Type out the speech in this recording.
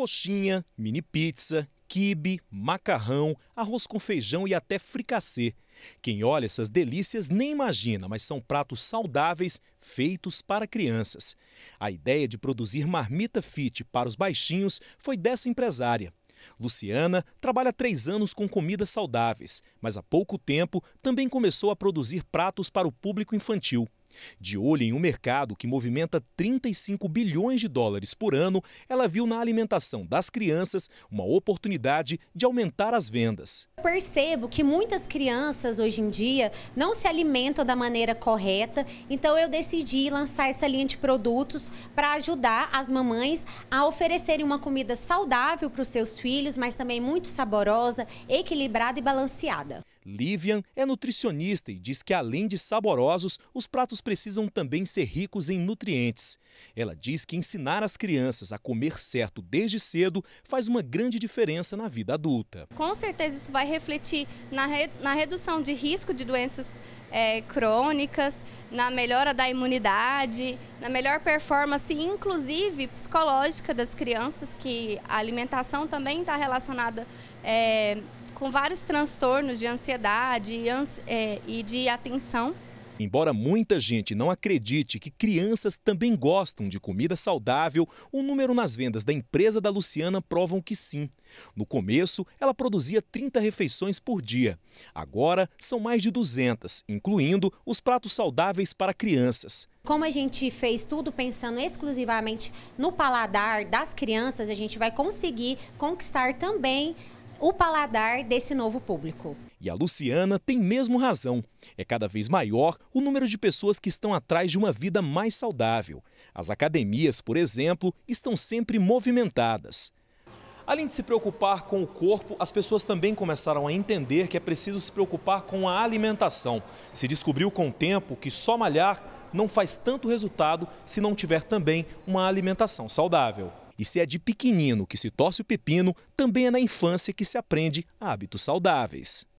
coxinha, mini pizza, quibe, macarrão, arroz com feijão e até fricassê. Quem olha essas delícias nem imagina, mas são pratos saudáveis feitos para crianças. A ideia de produzir marmita fit para os baixinhos foi dessa empresária. Luciana trabalha três anos com comidas saudáveis, mas há pouco tempo também começou a produzir pratos para o público infantil. De olho em um mercado que movimenta 35 bilhões de dólares por ano, ela viu na alimentação das crianças uma oportunidade de aumentar as vendas. Eu percebo que muitas crianças hoje em dia não se alimentam da maneira correta, então eu decidi lançar essa linha de produtos para ajudar as mamães a oferecerem uma comida saudável para os seus filhos, mas também muito saborosa, equilibrada e balanceada. Livian é nutricionista e diz que, além de saborosos, os pratos precisam também ser ricos em nutrientes. Ela diz que ensinar as crianças a comer certo desde cedo faz uma grande diferença na vida adulta. Com certeza, isso vai refletir na, re... na redução de risco de doenças é, crônicas, na melhora da imunidade, na melhor performance, inclusive psicológica das crianças, que a alimentação também está relacionada é, com vários transtornos de ansiedade e, ans é, e de atenção. Embora muita gente não acredite que crianças também gostam de comida saudável, o número nas vendas da empresa da Luciana provam que sim. No começo, ela produzia 30 refeições por dia. Agora, são mais de 200, incluindo os pratos saudáveis para crianças. Como a gente fez tudo pensando exclusivamente no paladar das crianças, a gente vai conseguir conquistar também o paladar desse novo público. E a Luciana tem mesmo razão. É cada vez maior o número de pessoas que estão atrás de uma vida mais saudável. As academias, por exemplo, estão sempre movimentadas. Além de se preocupar com o corpo, as pessoas também começaram a entender que é preciso se preocupar com a alimentação. Se descobriu com o tempo que só malhar não faz tanto resultado se não tiver também uma alimentação saudável. E se é de pequenino que se torce o pepino, também é na infância que se aprende hábitos saudáveis.